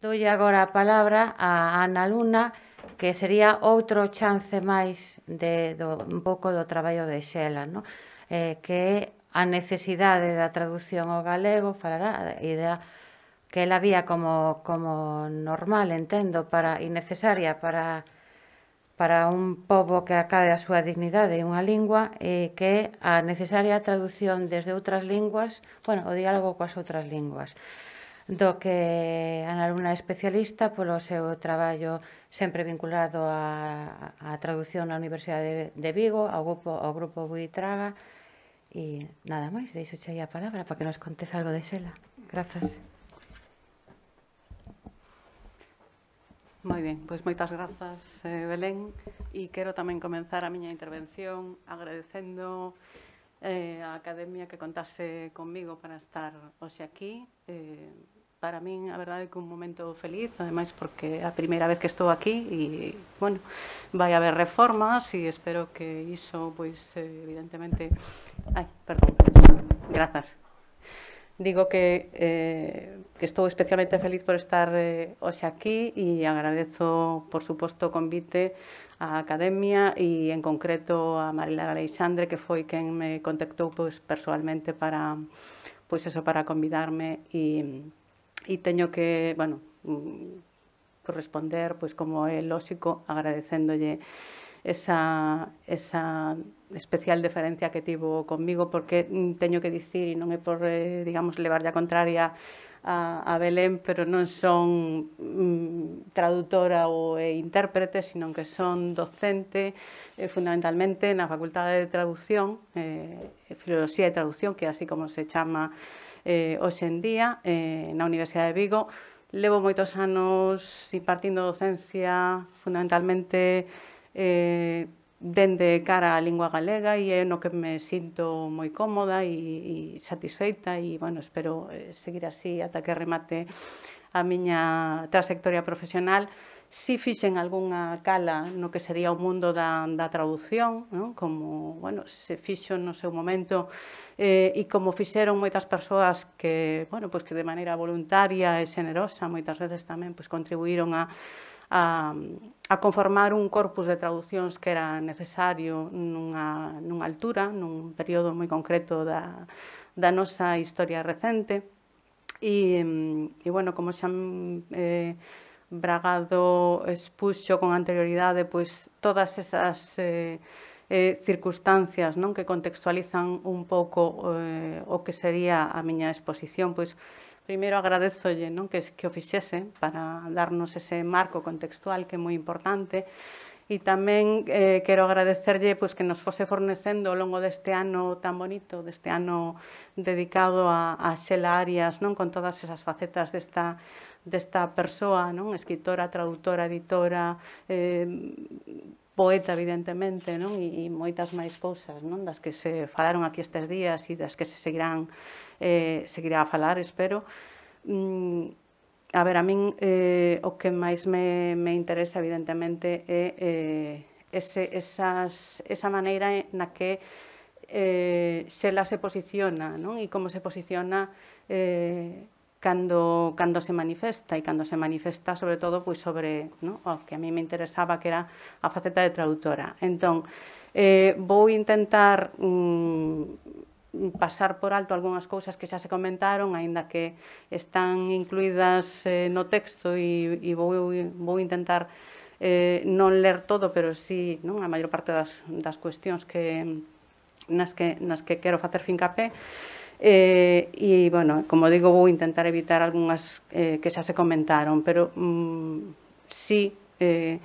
Doulle agora a palabra a Ana Luna, que sería outro chance máis de, do, un pouco do traballo de Xela, no? eh, que é a necesidade da traducción ao galego, falará a idea que ela vía como, como normal, entendo, para innecesaria para para un pobo que acade a súa dignidade e unha lingua e que a necesaria traducción desde outras linguas, bueno, o diálogo coas outras linguas do que a alumna especialista polo seu traballo sempre vinculado á, á traducción na Universidade de, de Vigo, ao grupo, ao grupo Buitraga, e nada máis, deixo aí a palabra para que nos contes algo de Xela. Grazas. Moi ben, pois moitas grazas, eh, Belén, e quero tamén comenzar a miña intervención agradecendo eh, a Academia que contase conmigo para estar hoxe aquí, eh, para min a verdade é que un momento feliz, ademais porque é a primeira vez que estou aquí e bueno, vai haber reformas e espero que iso pois eh, evidentemente ai, perdón. Grazas. Digo que, eh, que estou especialmente feliz por estar eh, hoxe aquí e agradezo, por suposto, o convite á Academia e, en concreto, a Marila Alexandre, que foi quen me contactou pois, personalmente para, pois eso, para convidarme e, e teño que, bueno, mm, corresponder, pois como é lóxico, agradecéndolle esa, esa especial deferencia que tivo conmigo, porque teño que dicir, e non é por, eh, digamos, levar a contraria a, a Belén, pero non son mm, traductora ou e intérprete, sino que son docente, eh, fundamentalmente na Facultade de Traducción, eh, Filosofía e Traducción, que así como se chama eh, hoxe en día eh, na Universidade de Vigo. Levo moitos anos impartindo docencia fundamentalmente eh, dende cara á lingua galega e é no que me sinto moi cómoda e, e satisfeita e, bueno, espero eh, seguir así ata que remate a miña trasectoria profesional. Si fixen algunha cala no que sería o mundo da, da traducción, non? como bueno, se fixo no seu momento eh, e como fixeron moitas persoas que, bueno, pois que de maneira voluntaria e xenerosa moitas veces tamén pois contribuíron a, a, a conformar un corpus de traduccións que era necesario nunha, nunha altura, nun período moi concreto da, da nosa historia recente. E, mm, e bueno, como xa eh, Bragado expuxo con anterioridade pois todas esas eh, eh, circunstancias non que contextualizan un pouco eh, o que sería a miña exposición. Pois, primeiro agradezolle non, que, que o fixese para darnos ese marco contextual que é moi importante e tamén eh, quero agradecerlle pois, que nos fose fornecendo ao longo deste ano tan bonito, deste ano dedicado a, a Xela Arias, non con todas esas facetas desta desta persoa, non? Escritora, traductora, editora, eh, poeta, evidentemente, non? E, e moitas máis cousas, non? Das que se falaron aquí estes días e das que se seguirán, eh, seguirá a falar, espero. Mm, A ver, a min eh, o que máis me, me interesa, evidentemente, é eh, ese, esas, esa maneira na que eh, se la se posiciona, non? E como se posiciona eh, cando, cando se manifesta e cando se manifesta sobre todo pois sobre no? o que a mí me interesaba que era a faceta de traductora. Entón, eh, vou intentar mm, pasar por alto algunhas cousas que xa se comentaron, aínda que están incluídas eh, no texto e, e vou, vou intentar eh, non ler todo, pero sí non? a maior parte das, das cuestións que, nas, que, nas que quero facer fincapé. Eh, e, bueno, como digo, vou intentar evitar algunhas eh, que xa se comentaron, pero mm, sí, eh,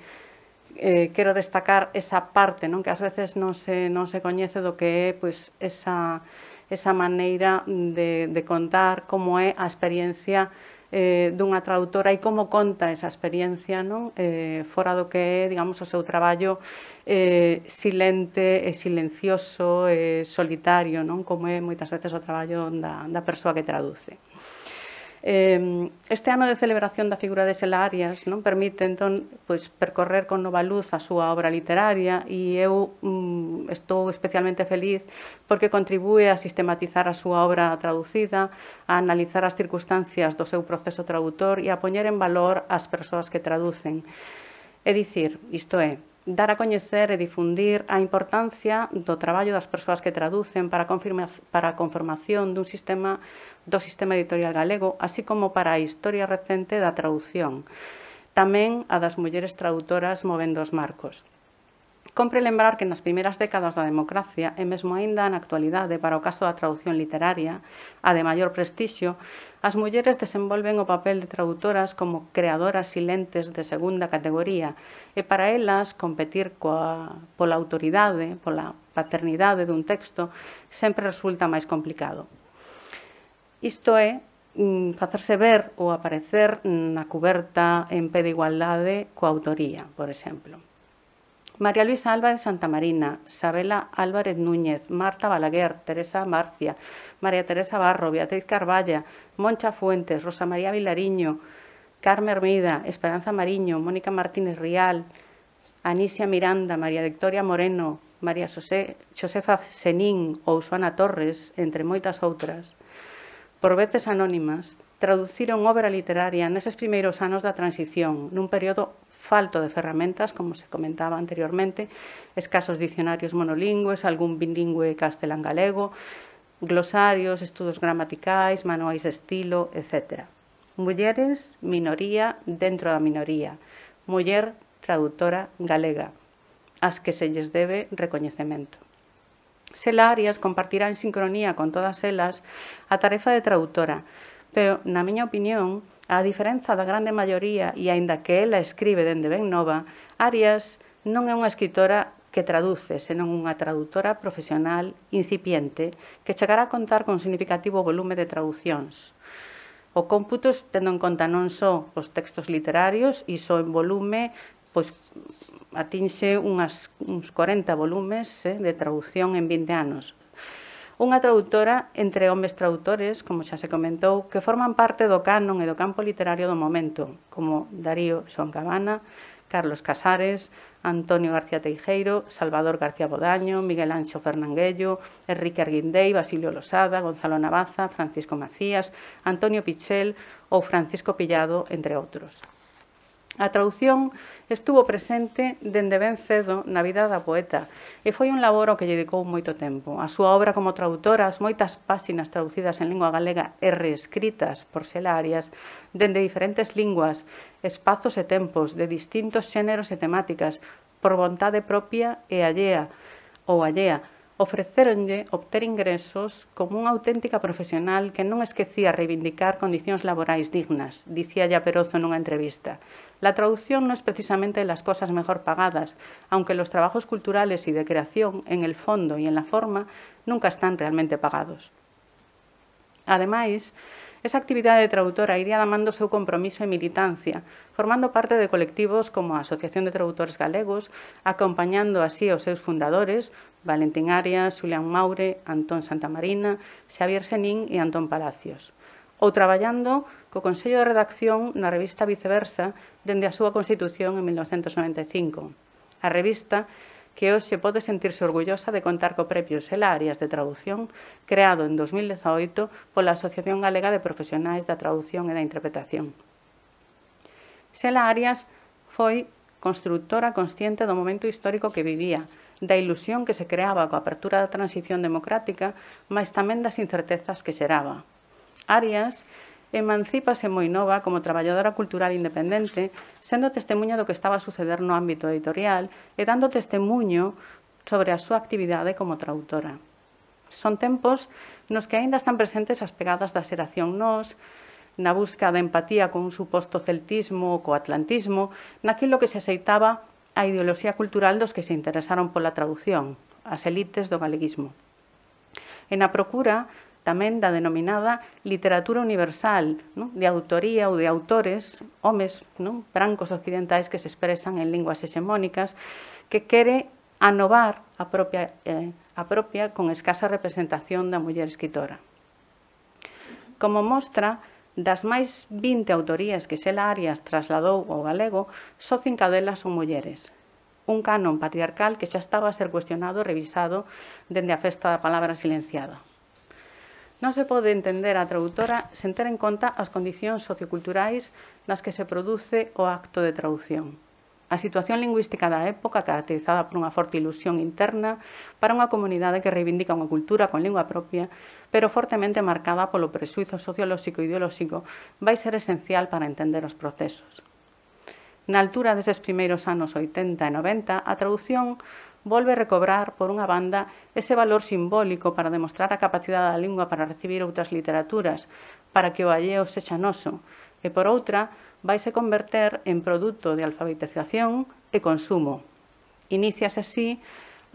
eh, quero destacar esa parte, non que ás veces non se, non se coñece do que é pois, esa, esa maneira de, de contar como é a experiencia eh, dunha traductora e como conta esa experiencia non eh, fora do que é, digamos, o seu traballo eh, silente e silencioso e solitario, non como é moitas veces o traballo da, da persoa que traduce. Este ano de celebración da figura de Sela Arias non permite entón pois, percorrer con nova luz a súa obra literaria e eu mm, estou especialmente feliz porque contribúe a sistematizar a súa obra traducida, a analizar as circunstancias do seu proceso traductor e a poñer en valor as persoas que traducen. É dicir, isto é, dar a coñecer e difundir a importancia do traballo das persoas que traducen para, para a conformación dun sistema do sistema editorial galego, así como para a historia recente da traducción, tamén a das mulleres traductoras movendo os marcos. Compre lembrar que nas primeiras décadas da democracia, e mesmo aínda na actualidade para o caso da traducción literaria, a de maior prestixio, as mulleres desenvolven o papel de traductoras como creadoras silentes de segunda categoría, e para elas competir coa, pola autoridade, pola paternidade dun texto, sempre resulta máis complicado. Isto é, mm, facerse ver ou aparecer na cuberta en pé de igualdade coa autoría, por exemplo. María Luisa Álvarez Santa Marina, Sabela Álvarez Núñez, Marta Balaguer, Teresa Marcia, María Teresa Barro, Beatriz Carballa, Moncha Fuentes, Rosa María Vilariño, Carmen Hermida, Esperanza Mariño, Mónica Martínez Rial, Anicia Miranda, María Victoria Moreno, María José, Josefa Senín ou Suana Torres, entre moitas outras. Por veces anónimas, traduciron obra literaria neses primeiros anos da transición, nun período falto de ferramentas, como se comentaba anteriormente, escasos diccionarios monolingües, algún bilingüe castelán-galego, glosarios, estudos gramaticais, manuais de estilo, etc. Mulleres, minoría, dentro da minoría. Muller, traductora galega, as que se lles debe recoñecemento. Sela Arias compartirá en sincronía con todas elas a tarefa de traductora, pero, na miña opinión, A diferenza da grande maioría, e aínda que ela escribe dende ben nova, Arias non é unha escritora que traduce, senón unha traductora profesional incipiente que chegará a contar con significativo volume de traduccións. O cómputo tendo en conta non só os textos literarios, e só en volume pois atinxe unhas, uns 40 volumes eh, de traducción en 20 anos unha traductora entre homes traductores, como xa se comentou, que forman parte do canon e do campo literario do momento, como Darío Xoan Cabana, Carlos Casares, Antonio García Teijeiro, Salvador García Bodaño, Miguel Anxo Fernanguello, Enrique Arguindei, Basilio Losada, Gonzalo Navaza, Francisco Macías, Antonio Pichel ou Francisco Pillado, entre outros. A traducción estuvo presente dende ben cedo na vida da poeta e foi un labor ao que lle dedicou moito tempo. A súa obra como traductora, as moitas páxinas traducidas en lingua galega e reescritas por Selarias dende diferentes linguas, espazos e tempos de distintos xéneros e temáticas por vontade propia e allea ou allea, Ofrecéronle obter ingresos como una auténtica profesional que no esquecía reivindicar condiciones laborales dignas, decía ya Perozo una entrevista. La traducción no es precisamente de las cosas mejor pagadas, aunque los trabajos culturales y de creación, en el fondo y en la forma, nunca están realmente pagados. Además, Esa actividade de traductora iría damando o seu compromiso e militancia, formando parte de colectivos como a Asociación de Traductores Galegos, acompañando así os seus fundadores, Valentín Arias, Julián Maure, Antón Santamarina, Xavier Senín e Antón Palacios ou traballando co Consello de Redacción na revista Viceversa dende a súa constitución en 1995. A revista que hoxe pode sentirse orgullosa de contar co prepio Xela Arias de Traducción, creado en 2018 pola Asociación Galega de Profesionais da Traducción e da Interpretación. Xela Arias foi constructora consciente do momento histórico que vivía, da ilusión que se creaba coa apertura da transición democrática, mas tamén das incertezas que xeraba. Arias emancípase moi nova como traballadora cultural independente, sendo testemunha do que estaba a suceder no ámbito editorial e dando testemunho sobre a súa actividade como traductora. Son tempos nos que aínda están presentes as pegadas da xeración nós, na busca da empatía con un suposto celtismo ou co atlantismo, naquilo que se aceitaba a ideoloxía cultural dos que se interesaron pola traducción, as elites do galeguismo. En a procura tamén da denominada literatura universal, non? de autoría ou de autores, homes non? brancos occidentais que se expresan en linguas hexemónicas, que quere anovar a propia, eh, a propia con escasa representación da muller escritora. Como mostra, Das máis 20 autorías que Xela Arias trasladou ao galego, só cinco delas son mulleres. Un canon patriarcal que xa estaba a ser cuestionado e revisado dende a festa da palabra silenciada. Non se pode entender a traductora sen ter en conta as condicións socioculturais nas que se produce o acto de traducción. A situación lingüística da época, caracterizada por unha forte ilusión interna para unha comunidade que reivindica unha cultura con lingua propia, pero fortemente marcada polo presuizo sociolóxico e ideolóxico, vai ser esencial para entender os procesos. Na altura deses primeiros anos 80 e 90, a traducción volve recobrar, por unha banda, ese valor simbólico para demostrar a capacidade da lingua para recibir outras literaturas, para que o alleo sexa noso, e, por outra, vaise converter en produto de alfabetización e consumo. Inicias así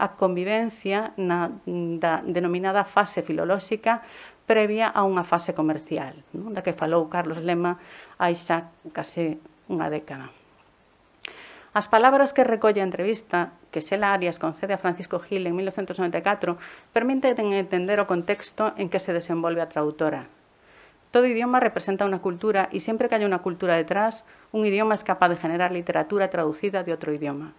a convivencia na da denominada fase filolóxica previa a unha fase comercial, non? da que falou Carlos Lema hai xa case unha década. As palabras que recolle a entrevista que Sela Arias concede a Francisco Gil en 1994 permite entender el contexto en que se desenvolve a traductora. Todo idioma representa una cultura y siempre que haya una cultura detrás, un idioma es capaz de generar literatura traducida de otro idioma.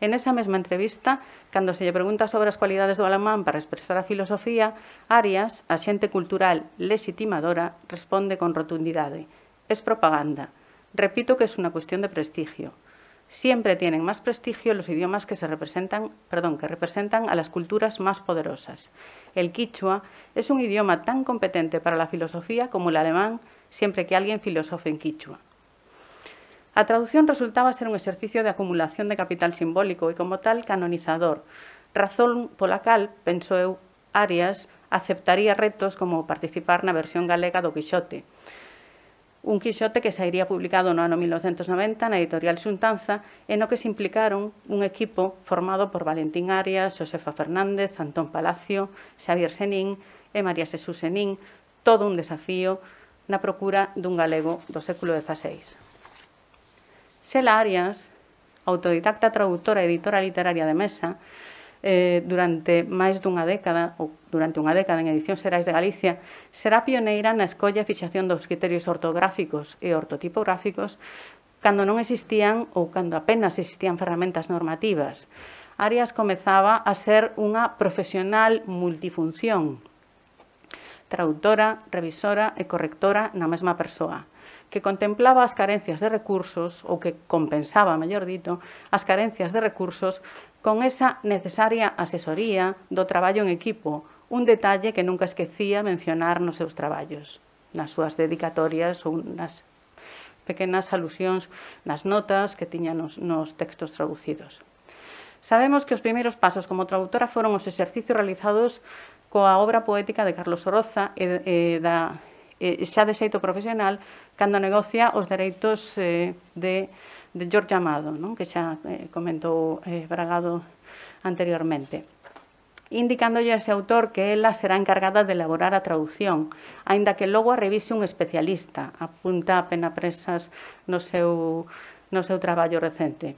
En esa misma entrevista, cuando se le pregunta sobre las cualidades de alemán para expresar la filosofía, Arias, asiente cultural legitimadora, responde con rotundidad. Es propaganda. Repito que es una cuestión de prestigio siempre tienen más prestigio los idiomas que, se representan, perdón, que representan a las culturas más poderosas. El quichua es un idioma tan competente para la filosofía como el alemán siempre que alguien filosofe en quichua. La traducción resultaba ser un ejercicio de acumulación de capital simbólico y como tal canonizador, razón polacal pensó Arias, aceptaría retos como participar en la versión galega de Quixote, un Quixote que sairía publicado no ano 1990 na editorial Xuntanza e no que se implicaron un equipo formado por Valentín Arias, Josefa Fernández, Antón Palacio, Xavier Senín e María Xesús Senín, todo un desafío na procura dun galego do século XVI. Xela Arias, autodidacta traductora e editora literaria de mesa, eh, durante máis dunha década, ou durante unha década en Edición Xerais de Galicia, será pioneira na escolla e fixación dos criterios ortográficos e ortotipográficos cando non existían ou cando apenas existían ferramentas normativas. Arias comezaba a ser unha profesional multifunción, traductora, revisora e correctora na mesma persoa que contemplaba as carencias de recursos ou que compensaba, mellor dito, as carencias de recursos con esa necesaria asesoría do traballo en equipo, un detalle que nunca esquecía mencionar nos seus traballos, nas súas dedicatorias ou nas pequenas alusións nas notas que tiña nos, nos textos traducidos. Sabemos que os primeiros pasos como traductora foron os exercicios realizados coa obra poética de Carlos Oroza e, e da e xa de xeito profesional cando negocia os dereitos eh, de de George Amado, non? que xa eh, comentou eh, Bragado anteriormente indicándolle a ese autor que ela será encargada de elaborar a traducción, aínda que logo a revise un especialista, apunta a pena presas no seu, no seu traballo recente.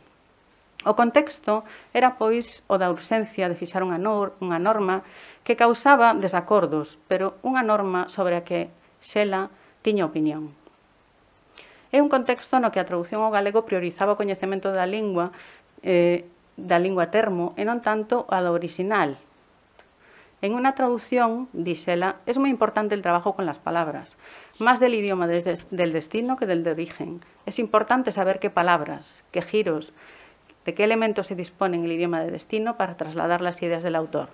O contexto era, pois, o da urxencia de fixar unha, nor, unha norma que causaba desacordos, pero unha norma sobre a que Xela tiña opinión. Es un contexto en el que la traducción ao galego priorizaba o de la lingua eh, lingua termo e non tanto a la original. En una traducción, ella, es muy importante el trabajo con las palabras, más del idioma del destino que del de origen. Es importante saber qué palabras, qué giros, de qué elementos se dispone en el idioma de destino para trasladar las ideas del autor.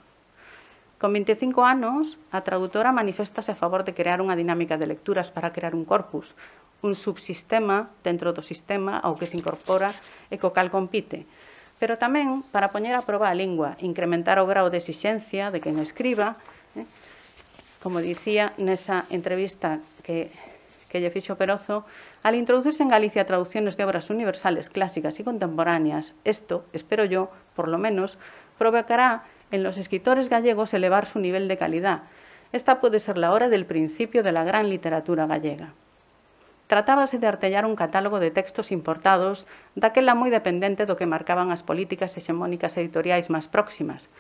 Con 25 años, la traductora manifestase a favor de crear una dinámica de lecturas para crear un corpus, un subsistema dentro do sistema ao que se incorpora e co cal compite, pero tamén para poñer a prova a lingua, incrementar o grau de exixencia de quen escriba, eh? como dicía nesa entrevista que que lle fixo Perozo, al introducirse en Galicia traducciones de obras universales, clásicas e contemporáneas, esto, espero yo, por lo menos, provocará en los escritores gallegos elevar su nivel de calidad. Esta puede ser la hora del principio de la gran literatura gallega tratábase de artellar un catálogo de textos importados, daquela moi dependente do que marcaban as políticas hexemónicas editoriais máis próximas.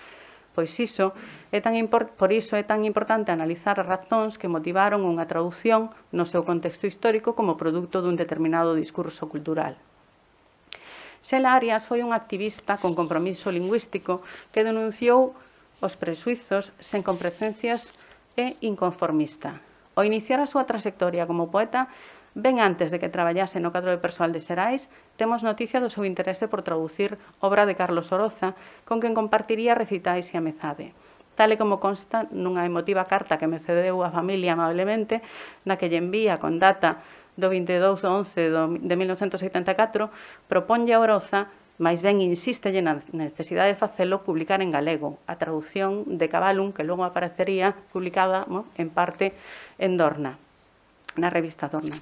Pois iso é tan por iso é tan importante analizar as razóns que motivaron unha traducción no seu contexto histórico como produto dun determinado discurso cultural. Xela Arias foi un activista con compromiso lingüístico que denunciou os presuizos sen comprecencias e inconformista. Ao iniciar a súa trasectoria como poeta, Ben antes de que traballase no cadro de persoal de Xerais, temos noticia do seu interese por traducir obra de Carlos Oroza, con quen compartiría recitais e amezade. tal e como consta nunha emotiva carta que me cedeu a familia amablemente, na que lle envía con data do 22 de 11 de 1974, proponlle a Oroza, máis ben insiste na necesidade de facelo publicar en galego, a traducción de Cabalum, que logo aparecería publicada mo, en parte en Dorna, na revista Dorna.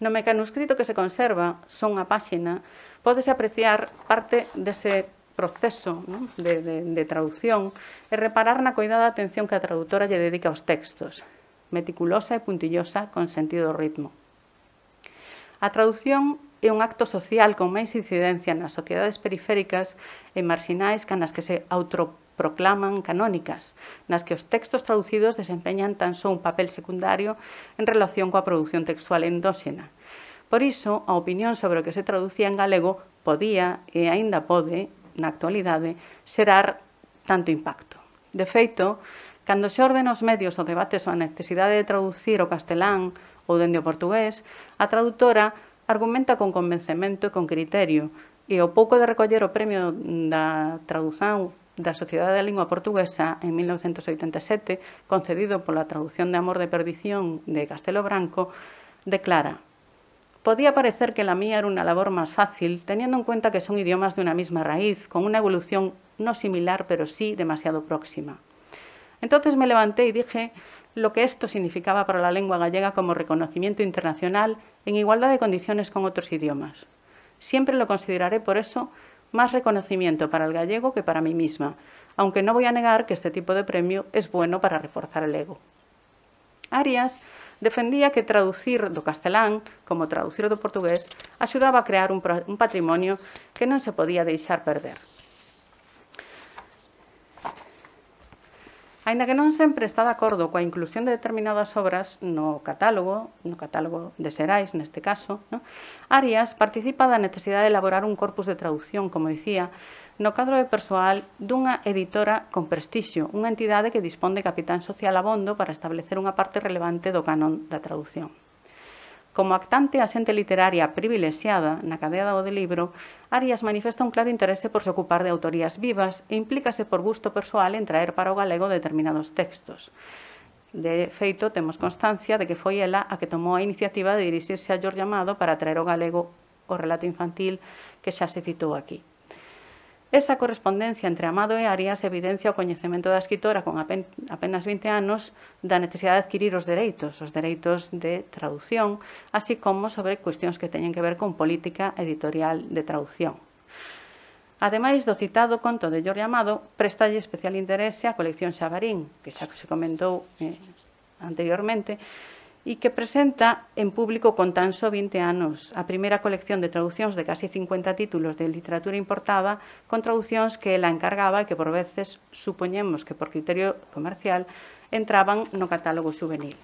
No mecanuscrito que se conserva, son a páxina, pódese apreciar parte dese proceso non? De, de, de traducción e reparar na coidada atención que a traductora lle dedica aos textos, meticulosa e puntillosa con sentido ritmo. A traducción é un acto social con máis incidencia nas sociedades periféricas e marxinais canas nas que se autoproducen proclaman canónicas, nas que os textos traducidos desempeñan tan só un papel secundario en relación coa produción textual endóxena. Por iso, a opinión sobre o que se traducía en galego podía e aínda pode, na actualidade, xerar tanto impacto. De feito, cando se orden os medios o debate sobre a necesidade de traducir o castelán ou dende o portugués, a traductora argumenta con convencemento e con criterio, e o pouco de recoller o premio da traduzán da Sociedade da Lengua Portuguesa en 1987, e concedido por la traducción de Amor de Perdición de Castelo Branco, declara Podía parecer que la mía era una labor más fácil, teniendo en cuenta que son idiomas de una misma raíz, con una evolución no similar, pero sí demasiado próxima. Entonces me levanté y dije lo que esto significaba para la lengua gallega como reconocimiento internacional en igualdad de condiciones con otros idiomas. Siempre lo consideraré por eso más reconocimiento para el gallego que para mí misma, aunque no voy a negar que este tipo de premio es bueno para reforzar el ego. Arias defendía que traducir do castelán, como traducir do portugués, axudaba a crear un, patrimonio que non se podía deixar perder. Ainda que non sempre está de acordo coa inclusión de determinadas obras no catálogo, no catálogo de Serais neste caso, no? Arias participa da necesidade de elaborar un corpus de traducción, como dicía, no cadro de persoal dunha editora con prestixio, unha entidade que dispón de capitán social abondo para establecer unha parte relevante do canon da traducción. Como actante a xente literaria privilexiada na cadeada do libro, Arias manifesta un claro interese por se ocupar de autorías vivas e implícase por gusto persoal en traer para o galego determinados textos. De feito, temos constancia de que foi ela a que tomou a iniciativa de dirixirse a Jorge Amado para traer o galego o relato infantil que xa se citou aquí. Esa correspondencia entre Amado e Arias evidencia o coñecemento da escritora con apenas 20 anos da necesidade de adquirir os dereitos, os dereitos de traducción, así como sobre cuestións que teñen que ver con política editorial de traducción. Ademais do citado conto de Jorge Amado, prestalle especial interese a colección Xabarín, que xa se comentou eh, anteriormente, e que presenta en público con tan só 20 anos a primeira colección de traduccións de casi 50 títulos de literatura importada con traduccións que ela encargaba e que por veces supoñemos que por criterio comercial entraban no catálogo juvenil.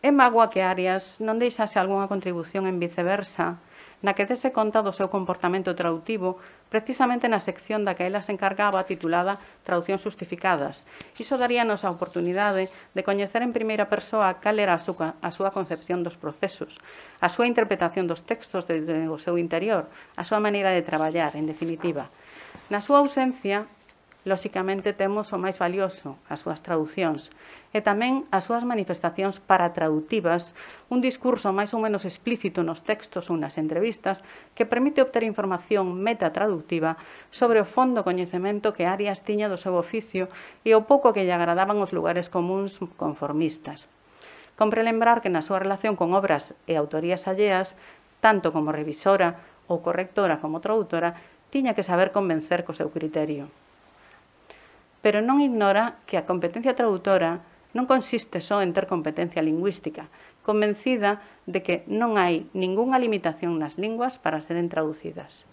É mágoa que Arias non deixase algunha contribución en viceversa na que dese conta do seu comportamento trautivo precisamente na sección da que ela se encargaba titulada Traducción justificadas. Iso daríanos a oportunidade de coñecer en primeira persoa cal era a súa, a súa concepción dos procesos, a súa interpretación dos textos desde o seu interior, a súa maneira de traballar, en definitiva. Na súa ausencia, lóxicamente temos o máis valioso, as súas traduccións, e tamén as súas manifestacións paratraductivas, un discurso máis ou menos explícito nos textos ou nas entrevistas que permite obter información metatraductiva sobre o fondo coñecemento que Arias tiña do seu oficio e o pouco que lle agradaban os lugares comuns conformistas. Compre lembrar que na súa relación con obras e autorías alleas, tanto como revisora ou correctora como traductora, tiña que saber convencer co seu criterio pero non ignora que a competencia traductora non consiste só en ter competencia lingüística, convencida de que non hai ningunha limitación nas linguas para seren traducidas.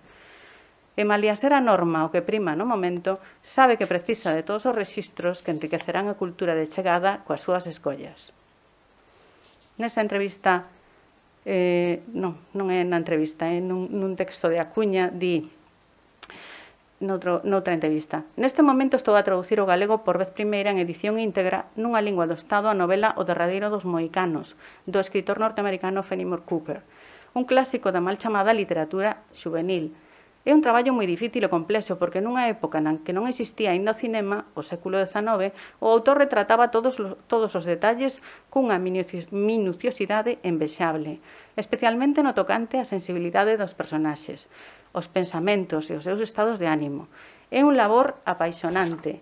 E ser a norma o que prima no momento, sabe que precisa de todos os registros que enriquecerán a cultura de chegada coas súas escollas. Nesa entrevista, eh, non, non é na entrevista, é eh, nun, nun texto de Acuña, di noutro, noutra entrevista. Neste momento estou a traducir o galego por vez primeira en edición íntegra nunha lingua do Estado a novela O derradeiro dos moicanos, do escritor norteamericano Fenimore Cooper, un clásico da mal chamada literatura juvenil. É un traballo moi difícil e complexo porque nunha época na que non existía aínda o cinema, o século XIX, o autor retrataba todos, todos os detalles cunha minuciosidade envexable, especialmente no tocante á sensibilidade dos personaxes os pensamentos e os seus estados de ánimo. É un labor apaixonante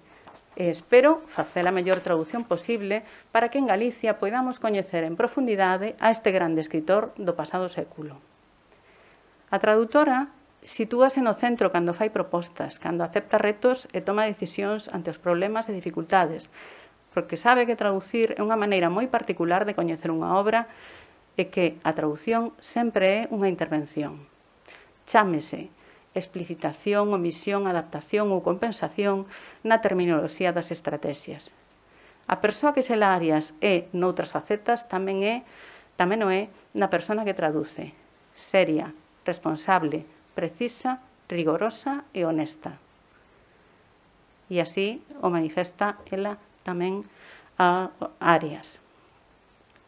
e espero facer a mellor traducción posible para que en Galicia poidamos coñecer en profundidade a este grande escritor do pasado século. A traductora sitúase no centro cando fai propostas, cando acepta retos e toma decisións ante os problemas e dificultades, porque sabe que traducir é unha maneira moi particular de coñecer unha obra e que a traducción sempre é unha intervención. Chámese explicitación, omisión, adaptación ou compensación na terminoloxía das estrategias. A persoa que xela áreas é noutras facetas tamén é tamén o é na persona que traduce. Seria, responsable, precisa, rigorosa e honesta. E así o manifesta ela tamén a áreas.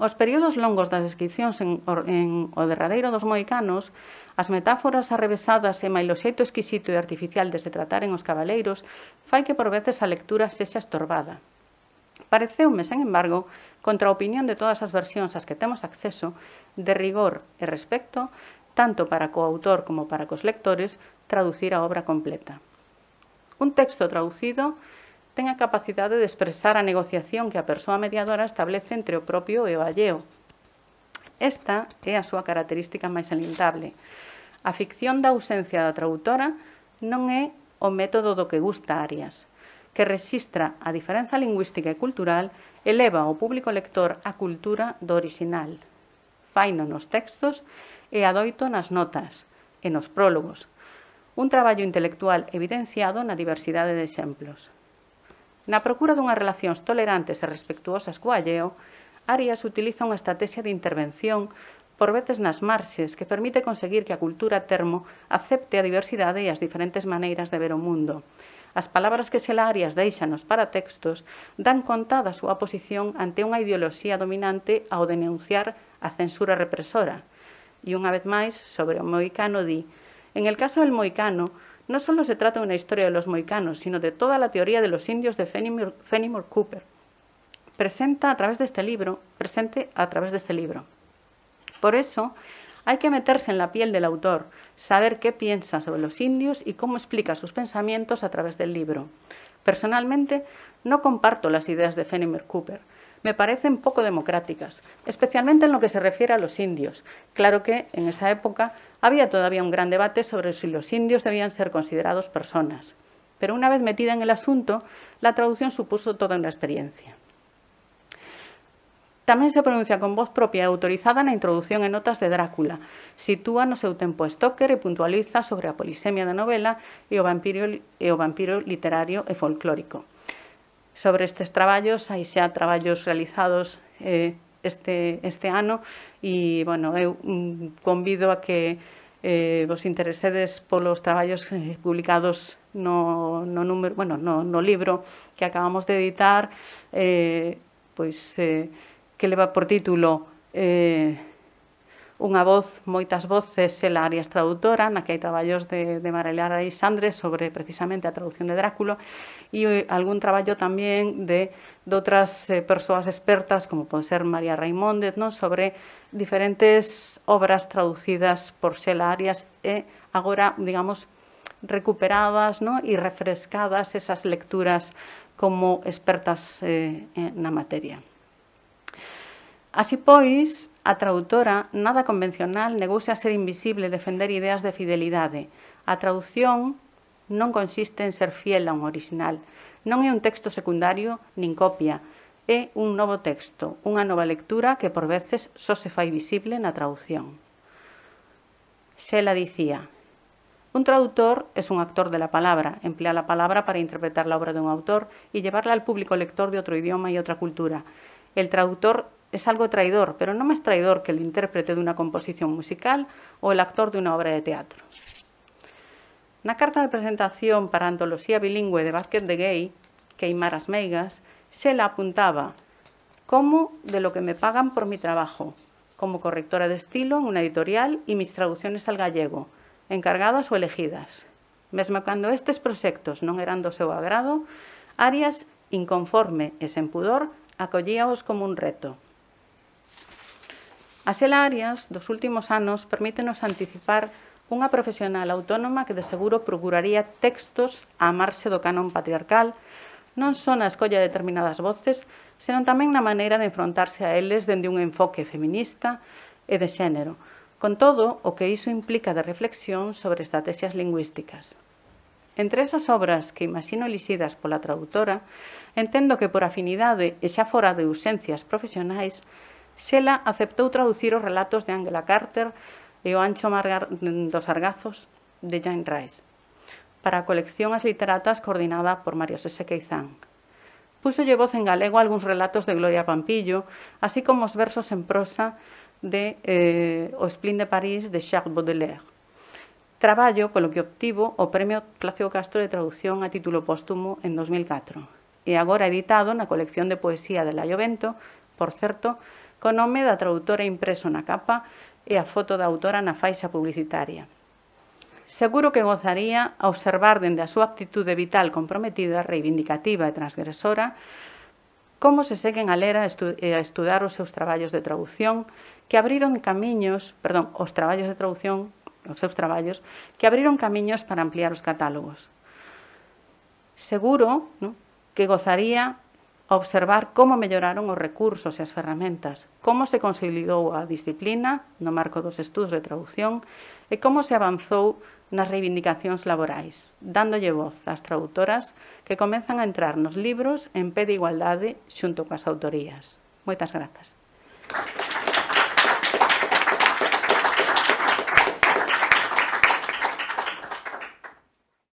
Os períodos longos das descripcións en, en o derradeiro dos moicanos, as metáforas arrevesadas e mailo xeito exquisito e artificial de se trataren os cabaleiros, fai que por veces a lectura sexa estorbada. Pareceume, sen embargo, contra a opinión de todas as versións ás que temos acceso, de rigor e respecto, tanto para co autor como para cos lectores, traducir a obra completa. Un texto traducido ten a capacidade de expresar a negociación que a persoa mediadora establece entre o propio e o alleo. Esta é a súa característica máis alentable. A ficción da ausencia da traductora non é o método do que gusta Arias, que rexistra a diferenza lingüística e cultural eleva o público lector á cultura do orixinal. Faino nos textos e adoito nas notas e nos prólogos. Un traballo intelectual evidenciado na diversidade de exemplos. Na procura dunhas relacións tolerantes e respectuosas coa alleo, Arias utiliza unha estrategia de intervención por veces nas marxes que permite conseguir que a cultura termo acepte a diversidade e as diferentes maneiras de ver o mundo. As palabras que Xela Arias deixa nos paratextos dan conta da súa posición ante unha ideoloxía dominante ao denunciar a censura represora. E unha vez máis, sobre o moicano di, en el caso del moicano, No solo se trata de una historia de los moicanos, sino de toda la teoría de los indios de Fenimore, Cooper. Presenta a través de este libro, presente a través de este libro. Por eso, hay que meterse en la piel del autor, saber qué piensa sobre los indios y cómo explica sus pensamientos a través del libro. Personalmente, no comparto las ideas de Fenimore Cooper, me parecen poco democráticas, especialmente en lo que se refiere a los indios. Claro que en esa época había todavía un gran debate sobre si los indios debían ser considerados personas. Pero una vez metida en el asunto, la traducción supuso toda una experiencia. También se pronuncia con voz propia y autorizada en la introducción en notas de Drácula. Sitúa no seu tempo Stoker y puntualiza sobre la polisemia de novela y o vampiro, literario e folclórico. sobre estes traballos, hai xa traballos realizados eh, este, este ano e, bueno, eu mm, convido a que eh, vos interesedes polos traballos eh, publicados no, no, número, bueno, no, no libro que acabamos de editar, eh, pois, eh, que leva por título eh, unha voz, moitas voces, a Arias traductora, na que hai traballos de, de Marelar Alexandre sobre precisamente a traducción de Dráculo e eh, algún traballo tamén de, de outras eh, persoas expertas, como pode ser María Raimóndez, non? sobre diferentes obras traducidas por Xela Arias e agora, digamos, recuperadas non? e refrescadas esas lecturas como expertas eh, na materia. Así pois, a traductora, nada convencional negouse a ser invisible defender ideas de fidelidade. A traducción non consiste en ser fiel a un original. Non é un texto secundario nin copia, é un novo texto, unha nova lectura que por veces só se fai visible na traducción. Sela dicía, un traductor é un actor de la palabra, emplea la palabra para interpretar la obra de un autor e llevarla al público lector de outro idioma e outra cultura. El traductor es algo traidor, pero no más traidor que el intérprete de una composición musical o el actor de una obra de teatro. Una carta de presentación para antología bilingüe de Vázquez de Gay, Keymara's Meigas, se la apuntaba como de lo que me pagan por mi trabajo, como correctora de estilo en una editorial y mis traducciones al gallego, encargadas o elegidas. Mesmo cuando estos proyectos no eran do seu agrado, Arias, inconforme es en pudor, acogíaos como un reto. As Arias dos últimos anos permítenos anticipar unha profesional autónoma que de seguro procuraría textos a marxe do canon patriarcal, non só na escolla de determinadas voces, senón tamén na maneira de enfrontarse a eles dende un enfoque feminista e de xénero, con todo o que iso implica de reflexión sobre estrategias lingüísticas. Entre esas obras que imagino elixidas pola traductora, entendo que por afinidade e xa fora de ausencias profesionais, Xela aceptou traducir os relatos de Angela Carter e o Ancho Margar dos Argazos de Jane Rice para a colección As Literatas coordinada por María Sese Queizán. Puso voz en galego algúns relatos de Gloria Pampillo, así como os versos en prosa de eh, O Esplín de París de Charles Baudelaire. Traballo polo que obtivo o Premio Plácido Castro de Traducción a título póstumo en 2004 e agora editado na colección de poesía de Laio Vento, por certo, co nome da traductora impreso na capa e a foto da autora na faixa publicitaria. Seguro que gozaría a observar dende a súa actitude vital comprometida, reivindicativa e transgresora como se seguen a ler a, estu a estudar os seus traballos de traducción que abriron camiños, perdón, os traballos de traducción, os seus traballos, que abriron camiños para ampliar os catálogos. Seguro ¿no? que gozaría a observar como melloraron os recursos e as ferramentas, como se consolidou a disciplina no marco dos estudos de traducción e como se avanzou nas reivindicacións laborais, dándolle voz ás traductoras que comezan a entrar nos libros en pé de igualdade xunto coas autorías. Moitas grazas.